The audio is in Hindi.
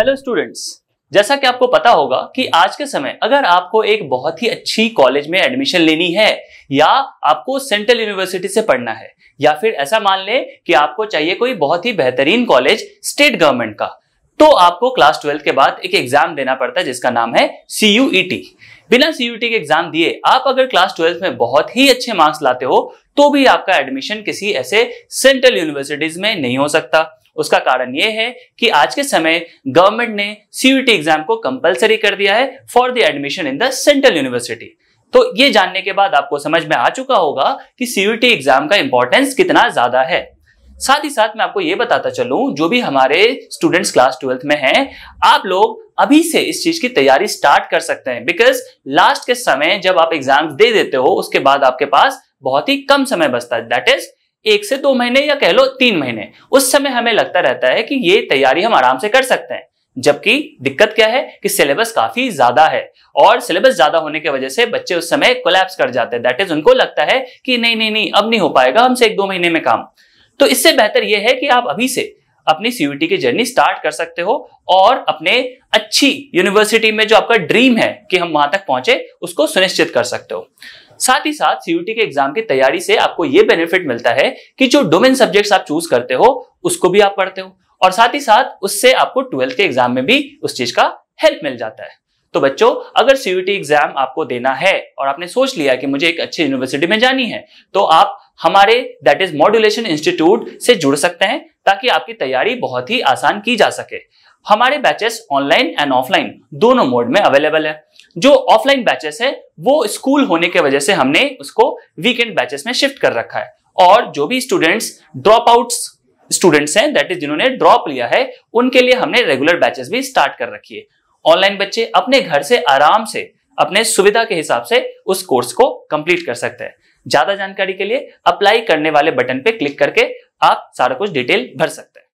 हेलो स्टूडेंट्स जैसा कि आपको पता होगा कि आज के समय अगर आपको एक बहुत ही अच्छी कॉलेज में एडमिशन लेनी है या आपको सेंट्रल यूनिवर्सिटी से पढ़ना है या फिर ऐसा मान लें कि आपको चाहिए कोई बहुत ही बेहतरीन कॉलेज स्टेट गवर्नमेंट का तो आपको क्लास ट्वेल्थ के बाद एक एग्जाम देना पड़ता है जिसका नाम है सी e बिना सी e के एग्जाम दिए आप अगर क्लास ट्वेल्थ में बहुत ही अच्छे मार्क्स लाते हो तो भी आपका एडमिशन किसी ऐसे सेंट्रल यूनिवर्सिटीज में नहीं हो सकता उसका कारण यह है कि आज के समय गवर्नमेंट ने सीयूटी एग्जाम को कंपलसरी कर दिया है for the admission in the central university तो ये जानने के बाद आपको समझ में आ चुका होगा कि सीयूटी एग्जाम का इंपॉर्टेंस कितना ज्यादा है साथ ही साथ मैं आपको ये बताता चलूं जो भी हमारे स्टूडेंट्स क्लास ट्वेल्थ में हैं आप लोग अभी से इस चीज की तैयारी स्टार्ट कर सकते हैं बिकॉज लास्ट के समय जब आप एग्जाम दे देते हो उसके बाद आपके पास बहुत ही कम समय बचता है दैट इज एक से दो महीने या कह लो तीन महीने उस समय हमें लगता रहता है कि ये तैयारी हम आराम से कर सकते हैं जबकि दिक्कत क्या है कि सिलेबस काफी ज्यादा है और सिलेबस ज्यादा होने की वजह से बच्चे उस समय कोलैप्स कर जाते हैं दैट इज उनको लगता है कि नहीं नहीं नहीं अब नहीं हो पाएगा हमसे एक दो महीने में काम तो इससे बेहतर यह है कि आप अभी से अपनी सीयूटी की जर्नी स्टार्ट कर सकते हो और अपने अच्छी यूनिवर्सिटी में जो आपका ड्रीम है कि हम वहां तक पहुंचे उसको सुनिश्चित कर सकते हो साथ ही साथ सीयूटी के एग्जाम की तैयारी से आपको ये बेनिफिट मिलता है कि जो डोमेन सब्जेक्ट्स आप चूज करते हो उसको भी आप पढ़ते हो और साथ ही साथ उससे आपको ट्वेल्थ के एग्जाम में भी उस चीज का हेल्प मिल जाता है तो बच्चों अगर सीयूटी एग्जाम आपको देना है और आपने सोच लिया कि मुझे एक अच्छी यूनिवर्सिटी में जानी है तो आप हमारे दैट इज मॉड्यूलेशन इंस्टीट्यूट से जुड़ सकते हैं ताकि आपकी तैयारी बहुत ही आसान की जा सके हमारे बैचेस ऑनलाइन एंड ऑफलाइन दोनों मोड में अवेलेबल है जो ऑफलाइन बैचेस है वो स्कूल होने के वजह से हमने उसको वीकेंड बैचेस में शिफ्ट कर रखा है और जो भी स्टूडेंट्स ड्रॉप आउट्स स्टूडेंट्स हैं दैट इज जिन्होंने ड्रॉप लिया है उनके लिए हमने रेगुलर बैचेस भी स्टार्ट कर रखी है ऑनलाइन बच्चे अपने घर से आराम से अपने सुविधा के हिसाब से उस कोर्स को कंप्लीट कर सकते हैं ज्यादा जानकारी के लिए अप्लाई करने वाले बटन पे क्लिक करके आप सारा कुछ डिटेल भर सकते हैं